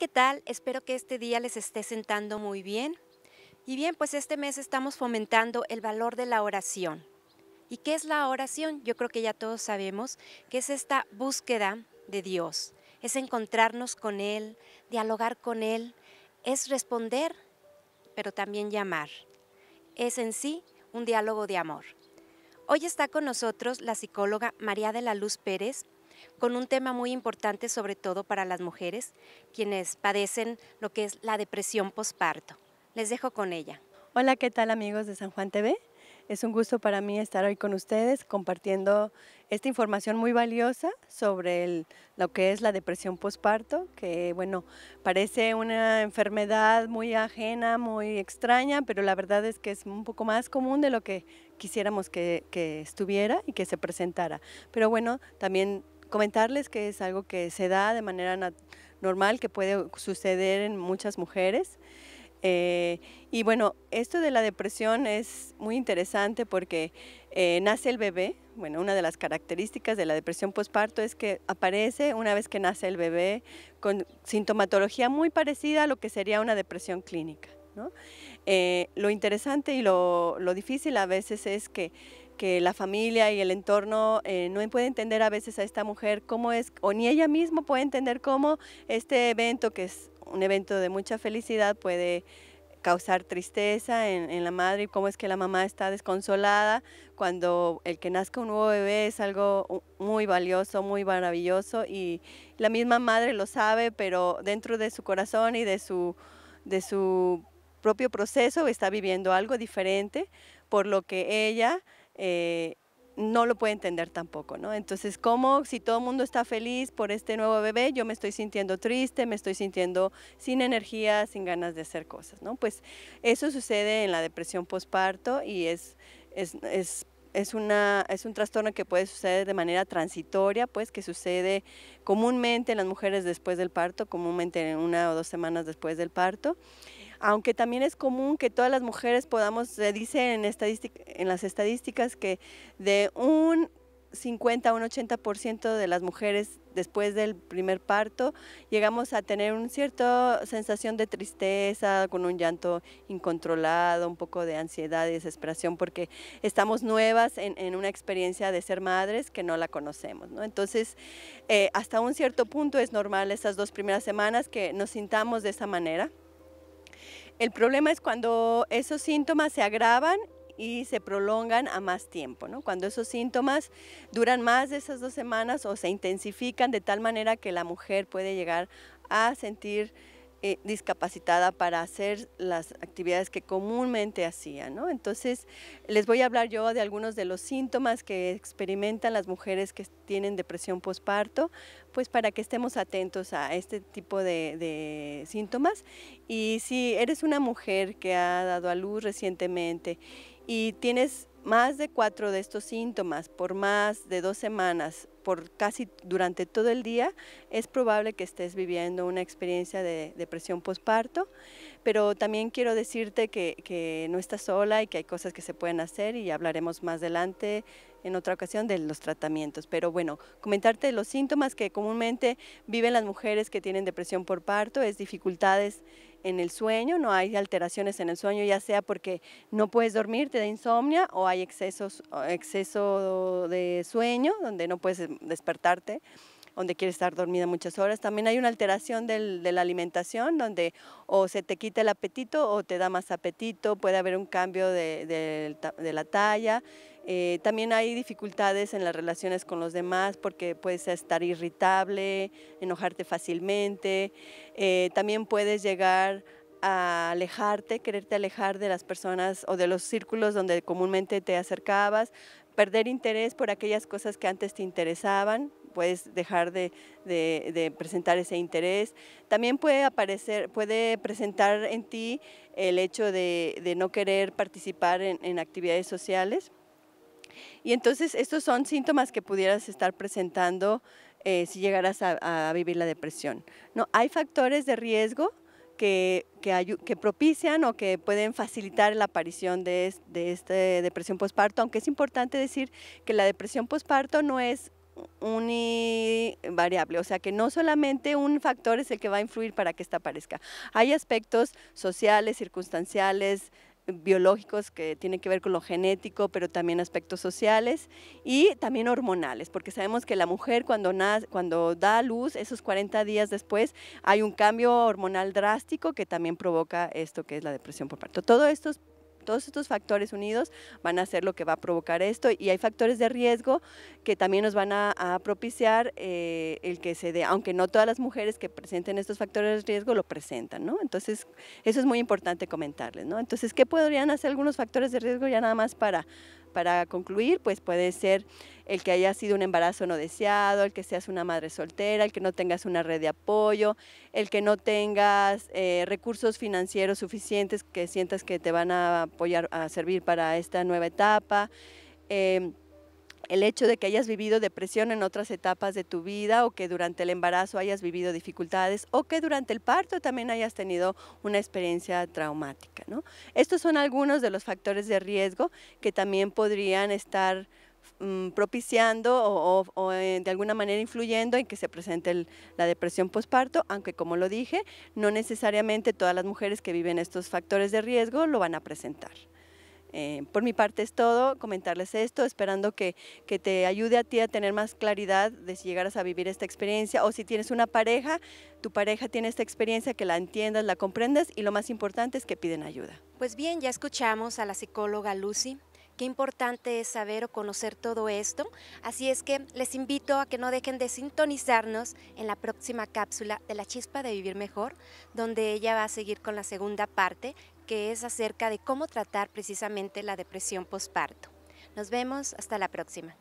¿qué tal? Espero que este día les esté sentando muy bien. Y bien, pues este mes estamos fomentando el valor de la oración. ¿Y qué es la oración? Yo creo que ya todos sabemos que es esta búsqueda de Dios, es encontrarnos con Él, dialogar con Él, es responder, pero también llamar. Es en sí un diálogo de amor. Hoy está con nosotros la psicóloga María de la Luz Pérez, con un tema muy importante sobre todo para las mujeres, quienes padecen lo que es la depresión posparto. Les dejo con ella. Hola, ¿qué tal amigos de San Juan TV? Es un gusto para mí estar hoy con ustedes compartiendo esta información muy valiosa sobre lo que es la depresión posparto, que bueno, parece una enfermedad muy ajena, muy extraña, pero la verdad es que es un poco más común de lo que quisiéramos que estuviera y que se presentara. Pero bueno, también Comentarles que es algo que se da de manera normal, que puede suceder en muchas mujeres. Eh, y bueno, esto de la depresión es muy interesante porque eh, nace el bebé. Bueno, una de las características de la depresión postparto es que aparece una vez que nace el bebé con sintomatología muy parecida a lo que sería una depresión clínica. Eh, lo interesante y lo, lo difícil a veces es que que la familia y el entorno eh, no puede entender a veces a esta mujer cómo es, o ni ella misma puede entender cómo este evento, que es un evento de mucha felicidad, puede causar tristeza en, en, la madre y cómo es que la mamá está desconsolada cuando el que nazca un nuevo bebé es algo muy valioso, muy maravilloso y la misma madre lo sabe, pero dentro de su corazón y de su, de su propio proceso está viviendo algo diferente, por lo que ella eh, no lo puede entender tampoco, Entonces, ¿cómo si todo el mundo está feliz por este nuevo bebé, yo me estoy sintiendo triste, me estoy sintiendo sin energía, sin ganas de hacer cosas, ¿no? Pues eso sucede en la depresión postparto y es, es, una, es un trastorno que puede suceder de manera transitoria, pues que sucede comúnmente en las mujeres después del parto, comúnmente en una o dos semanas después del parto aunque también es común que todas las mujeres podamos, se dice en, en las estadísticas que de un 50 a un 80% de las mujeres después del primer parto llegamos a tener una cierta sensación de tristeza, con un llanto incontrolado, un poco de ansiedad y desesperación porque estamos nuevas en, una experiencia de ser madres que no la conocemos. Entonces, eh, hasta un cierto punto es normal esas dos primeras semanas que nos sintamos de esa manera. El problema es cuando esos síntomas se agravan y se prolongan a más tiempo, ¿no? Cuando esos síntomas duran más de esas dos semanas o se intensifican de tal manera que la mujer puede llegar a sentir eh, discapacitada para hacer las actividades que comúnmente hacía, ¿no? Entonces, les voy a hablar yo de algunos de los síntomas que experimentan las mujeres que tienen depresión postparto, pues para que estemos atentos a este tipo de síntomas. Y si eres una mujer que ha dado a luz recientemente y tienes más de cuatro de estos síntomas por más de dos semanas, por casi durante todo el día, es probable que estés viviendo una experiencia de depresión postparto, pero también quiero decirte que, que no estás sola y que hay cosas que se pueden hacer y hablaremos más adelante en otra ocasión de los tratamientos. Pero bueno, comentarte los síntomas que comúnmente viven las mujeres que tienen depresión por parto, es dificultades en el sueño, no hay alteraciones en el sueño, ya sea porque no puedes dormir, te da insomnia o hay excesos, exceso de sueño, donde no puedes despertarte donde quieres estar dormida muchas horas. También hay una alteración de la alimentación, donde o se te quita el apetito o te da más apetito, puede haber un cambio de, la talla. Eh, también hay dificultades en las relaciones con los demás porque puedes estar irritable, enojarte fácilmente. Eh, también puedes llegar a alejarte, quererte alejar de las personas o de los círculos donde comúnmente te acercabas, perder interés por aquellas cosas que antes te interesaban, puedes dejar de, presentar ese interés. También puede aparecer, puede presentar en ti el hecho de, no querer participar en, actividades sociales. Y entonces estos son síntomas que pudieras estar presentando eh, si llegaras a, vivir la depresión. ¿no? Hay factores de riesgo que, que propician o que pueden facilitar la aparición de, de esta depresión postparto, aunque es importante decir que la depresión postparto no es univariable, o sea que no solamente un factor es el que va a influir para que esta aparezca. Hay aspectos sociales, circunstanciales, biológicos que tienen que ver con lo genético, pero también aspectos sociales y también hormonales, porque sabemos que la mujer cuando, nace, cuando da luz, esos 40 días después, hay un cambio hormonal drástico que también provoca esto que es la depresión por parto. Todo esto todos estos factores unidos van a ser lo que va a provocar esto y hay factores de riesgo que también nos van a, propiciar eh, el que se dé, aunque no todas las mujeres que presenten estos factores de riesgo lo presentan, ¿no? Entonces, eso es muy importante comentarles, ¿no? Entonces, ¿qué podrían hacer algunos factores de riesgo ya nada más para, para concluir, pues puede ser el que haya sido un embarazo no deseado, el que seas una madre soltera, el que no tengas una red de apoyo, el que no tengas eh, recursos financieros suficientes que sientas que te van a apoyar, a servir para esta nueva etapa. Em, el hecho de que hayas vivido depresión en otras etapas de tu vida o que durante el embarazo hayas vivido dificultades o que durante el parto también hayas tenido una experiencia traumática. Estos son algunos de los factores de riesgo que también podrían estar mm, propiciando o, eh, de alguna manera influyendo en que se presente la depresión postparto, aunque como lo dije, no necesariamente todas las mujeres que viven estos factores de riesgo lo van a presentar. Eh, por mi parte es todo, comentarles esto, esperando que, que, te ayude a ti a tener más claridad de si llegaras a vivir esta experiencia o si tienes una pareja, tu pareja tiene esta experiencia, que la entiendas, la comprendas y lo más importante es que piden ayuda. Pues bien, ya escuchamos a la psicóloga Lucy Qué importante es saber o conocer todo esto. Así es que les invito a que no dejen de sintonizarnos en la próxima cápsula de La Chispa de Vivir Mejor, donde ella va a seguir con la segunda parte, que es acerca de cómo tratar precisamente la depresión postparto. Nos vemos hasta la próxima.